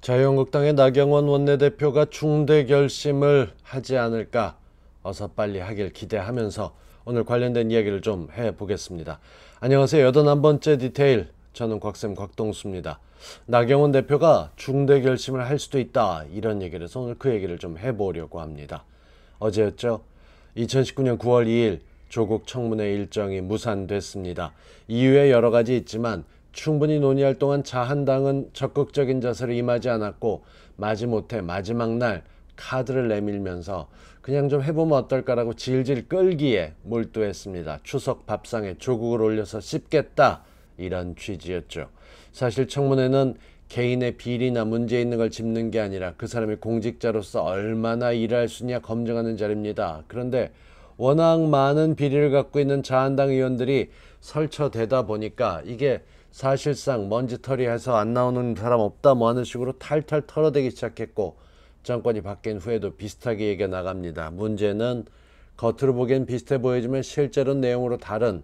자유한국당의 나경원 원내대표가 중대 결심을 하지 않을까 어서 빨리 하길 기대하면서 오늘 관련된 이야기를 좀 해보겠습니다. 안녕하세요. 81번째 디테일 저는 곽쌤 곽동수입니다. 나경원 대표가 중대 결심을 할 수도 있다 이런 얘기를 해서 오늘 그 얘기를 좀 해보려고 합니다. 어제였죠. 2019년 9월 2일 조국 청문회 일정이 무산됐습니다. 이유에 여러 가지 있지만 충분히 논의할 동안 자한당은 적극적인 자세로 임하지 않았고 마지못해 마지막 날 카드를 내밀면서 그냥 좀 해보면 어떨까라고 질질 끌기에 몰두했습니다. 추석 밥상에 조국을 올려서 씹겠다 이런 취지였죠. 사실 청문회는 개인의 비리나 문제 있는 걸 짚는 게 아니라 그 사람이 공직자로서 얼마나 일할 수 있냐 검증하는 자리입니다. 그런데 워낙 많은 비리를 갖고 있는 자한당 의원들이 설쳐대다 보니까 이게 사실상 먼지털이 해서 안 나오는 사람 없다 뭐 하는 식으로 탈탈 털어대기 시작했고 정권이 바뀐 후에도 비슷하게 얘기가 나갑니다. 문제는 겉으로 보기엔 비슷해 보이지만 실제로는 내용으로 다른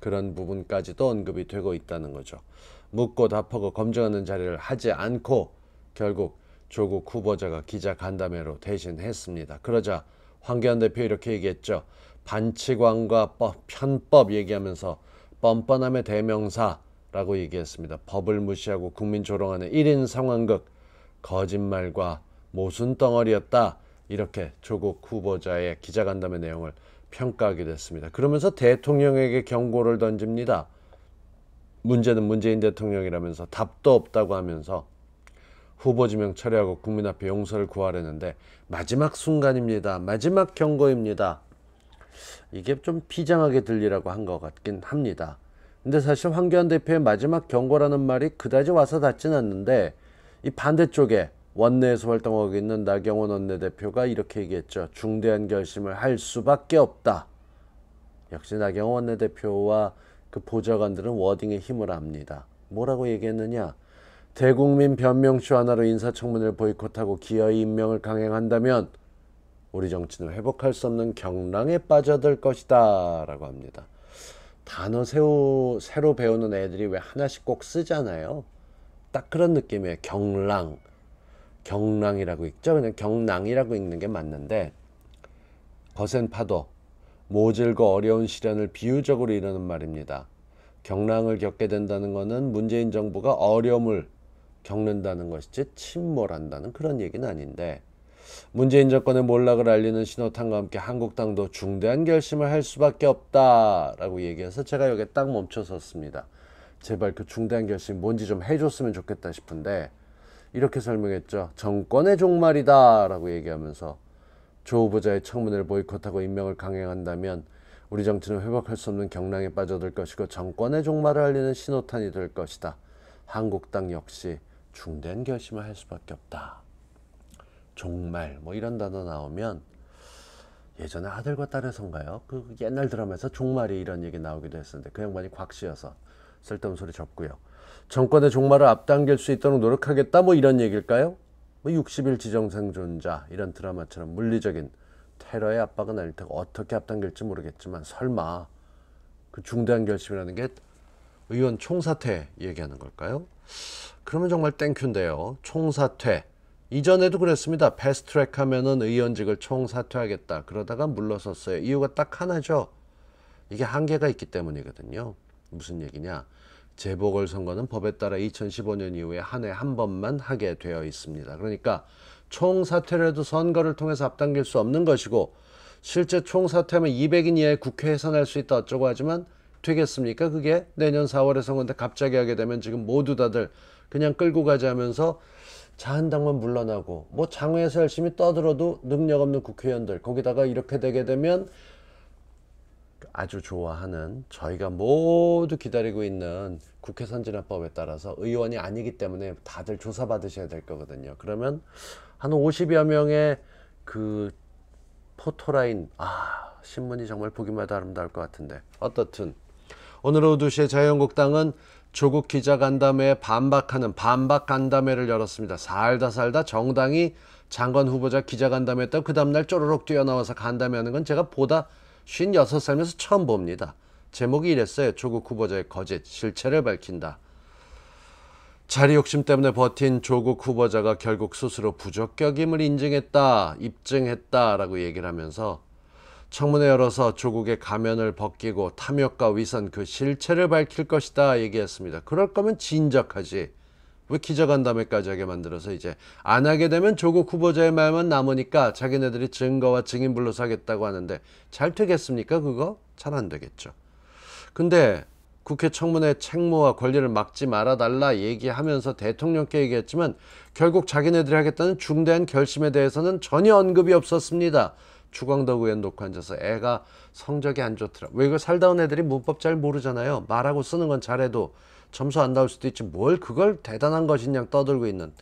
그런 부분까지도 언급이 되고 있다는 거죠. 묻고 답하고 검증하는 자리를 하지 않고 결국 조국 후보자가 기자 간담회로 대신했습니다. 그러자 황교안 대표 이렇게 얘기했죠. 반칙왕과 편법 얘기하면서 뻔뻔함의 대명사 라고 얘기했습니다. 법을 무시하고 국민 조롱하는 1인 상황극, 거짓말과 모순덩어리였다. 이렇게 조국 후보자의 기자간담회 내용을 평가하게됐습니다 그러면서 대통령에게 경고를 던집니다. 문제는 문재인 대통령이라면서 답도 없다고 하면서 후보 지명 철회하고 국민 앞에 용서를 구하려는데 마지막 순간입니다. 마지막 경고입니다. 이게 좀 비장하게 들리라고 한 것 같긴 합니다. 근데 사실 황교안 대표의 마지막 경고라는 말이 그다지 와서 닿진 않는데 이 반대쪽에 원내에서 활동하고 있는 나경원 원내대표가 이렇게 얘기했죠. 중대한 결심을 할 수밖에 없다. 역시 나경원 원내대표와 그 보좌관들은 워딩의 힘을 압니다 뭐라고 얘기했느냐? 대국민 변명쇼 하나로 인사청문회를 보이콧하고 기어이 임명을 강행한다면 우리 정치는 회복할 수 없는 경랑에 빠져들 것이다 라고 합니다. 단어 새우 새로 배우는 애들이 왜 하나씩 꼭 쓰잖아요. 딱 그런 느낌이에요. 경랑. 경랑이라고 읽죠. 그냥 경랑이라고 읽는 게 맞는데 거센 파도, 모질고 어려운 시련을 비유적으로 이르는 말입니다. 경랑을 겪게 된다는 것은 문재인 정부가 어려움을 겪는다는 것이지 침몰한다는 그런 얘기는 아닌데 문재인 정권의 몰락을 알리는 신호탄과 함께 한국당도 중대한 결심을 할 수밖에 없다라고 얘기해서 제가 여기에 딱 멈춰섰습니다. 제발 그 중대한 결심이 뭔지 좀 해줬으면 좋겠다 싶은데 이렇게 설명했죠. 정권의 종말이다라고 얘기하면서 조 후보자의 청문회를 보이콧하고 임명을 강행한다면 우리 정치는 회복할 수 없는 경랑에 빠져들 것이고 정권의 종말을 알리는 신호탄이 될 것이다. 한국당 역시 중대한 결심을 할 수밖에 없다. 종말 뭐 이런 단어 나오면 예전에 아들과 딸에선가요? 그 옛날 드라마에서 종말이 이런 얘기 나오기도 했었는데 그 양반이 곽씨여서 쓸데없는 소리 접고요. 정권의 종말을 앞당길 수 있도록 노력하겠다 뭐 이런 얘기일까요? 뭐 60일 지정생존자 이런 드라마처럼 물리적인 테러의 압박은 아닐 테고 어떻게 앞당길지 모르겠지만 설마 그 중대한 결심이라는 게 의원 총사퇴 얘기하는 걸까요? 그러면 정말 땡큐인데요. 총사퇴 이전에도 그랬습니다. 패스트트랙 하면은 의원직을 총사퇴하겠다. 그러다가 물러섰어요. 이유가 딱 하나죠. 이게 한계가 있기 때문이거든요. 무슨 얘기냐? 재보궐선거는 법에 따라 2015년 이후에 한 해 한 번만 하게 되어 있습니다. 그러니까 총사퇴를 해도 선거를 통해서 앞당길 수 없는 것이고 실제 총사퇴하면 200인 이하의 국회 해산할 수 있다 어쩌고 하지만 되겠습니까? 그게 내년 4월에 선거인데 갑자기 하게 되면 지금 모두 다들 그냥 끌고 가자면서 하 자한당만 물러나고 뭐 장외에서 열심히 떠들어도 능력 없는 국회의원들 거기다가 이렇게 되게 되면 아주 좋아하는 저희가 모두 기다리고 있는 국회 선진화법에 따라서 의원이 아니기 때문에 다들 조사받으셔야 될 거거든요. 그러면 한 50여 명의 그 포토라인 아 신문이 정말 보기만 해도 아름다울 것 같은데 어떻든 오늘 오후 2시에 자유한국당은 조국 기자 간담회에 반박하는 반박 간담회를 열었습니다. 살다 살다 정당이 장관 후보자 기자 간담회 했다고 그 다음날 쪼르륵 뛰어나와서 간담회하는 건 제가 보다 56살면서 처음 봅니다. 제목이 이랬어요. 조국 후보자의 거짓, 실체를 밝힌다. 자리 욕심 때문에 버틴 조국 후보자가 결국 스스로 부적격임을 인증했다, 입증했다라고 얘기를 하면서 청문회 열어서 조국의 가면을 벗기고 탐욕과 위선 그 실체를 밝힐 것이다 얘기했습니다. 그럴 거면 진작하지. 왜 기자간담회까지 하게 만들어서 이제 안 하게 되면 조국 후보자의 말만 남으니까 자기네들이 증거와 증인 불러서 하겠다고 하는데 잘 되겠습니까 그거? 잘 안 되겠죠. 근데 국회 청문회 책무와 권리를 막지 말아달라 얘기하면서 대통령께 얘기했지만 결국 자기네들이 하겠다는 중대한 결심에 대해서는 전혀 언급이 없었습니다. 주광덕 의원 놓고 앉아서 애가 성적이 안 좋더라. 왜 이거 살다 온 애들이 문법 잘 모르잖아요. 말하고 쓰는 건 잘해도 점수 안 나올 수도 있지 뭘 그걸 대단한 것이냐 떠들고 있는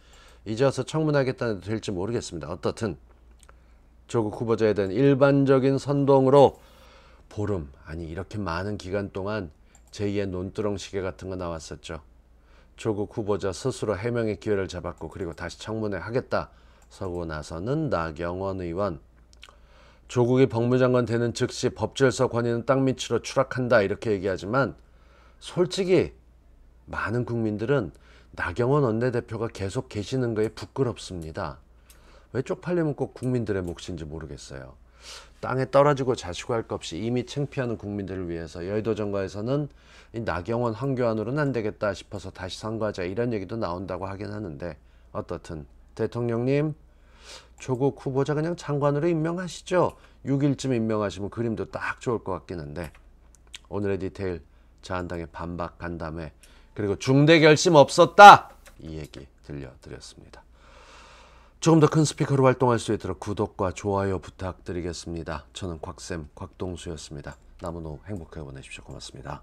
이제 와서 청문하겠다는 해 될지 모르겠습니다. 어떻든 조국 후보자에 대한 일반적인 선동으로 보름 아니 이렇게 많은 기간 동안 제2의 논두렁 시계 같은 거 나왔었죠. 조국 후보자 스스로 해명의 기회를 잡았고 그리고 다시 청문회 하겠다 서고 나서는 나경원 의원 조국이 법무장관 되는 즉시 법질서 권위는 땅 밑으로 추락한다 이렇게 얘기하지만 솔직히 많은 국민들은 나경원 원내대표가 계속 계시는 거에 부끄럽습니다. 왜 쪽팔리면 꼭 국민들의 몫인지 모르겠어요. 땅에 떨어지고 자수할 것 없이 이미 챙피하는 국민들을 위해서 여의도 정가에서는 이 나경원 황교안으로는 안 되겠다 싶어서 다시 선거하자 이런 얘기도 나온다고 하긴 하는데 어떻든 대통령님 조국 후보자 그냥 장관으로 임명하시죠. 6일쯤 임명하시면 그림도 딱 좋을 것 같긴 한데 오늘의 디테일 자한당의 반박 간담회 그리고 중대 결심 없었다 이 얘기 들려드렸습니다. 조금 더 큰 스피커로 활동할 수 있도록 구독과 좋아요 부탁드리겠습니다. 저는 곽쌤 곽동수였습니다. 남은 오 행복하게 보내십시오. 고맙습니다.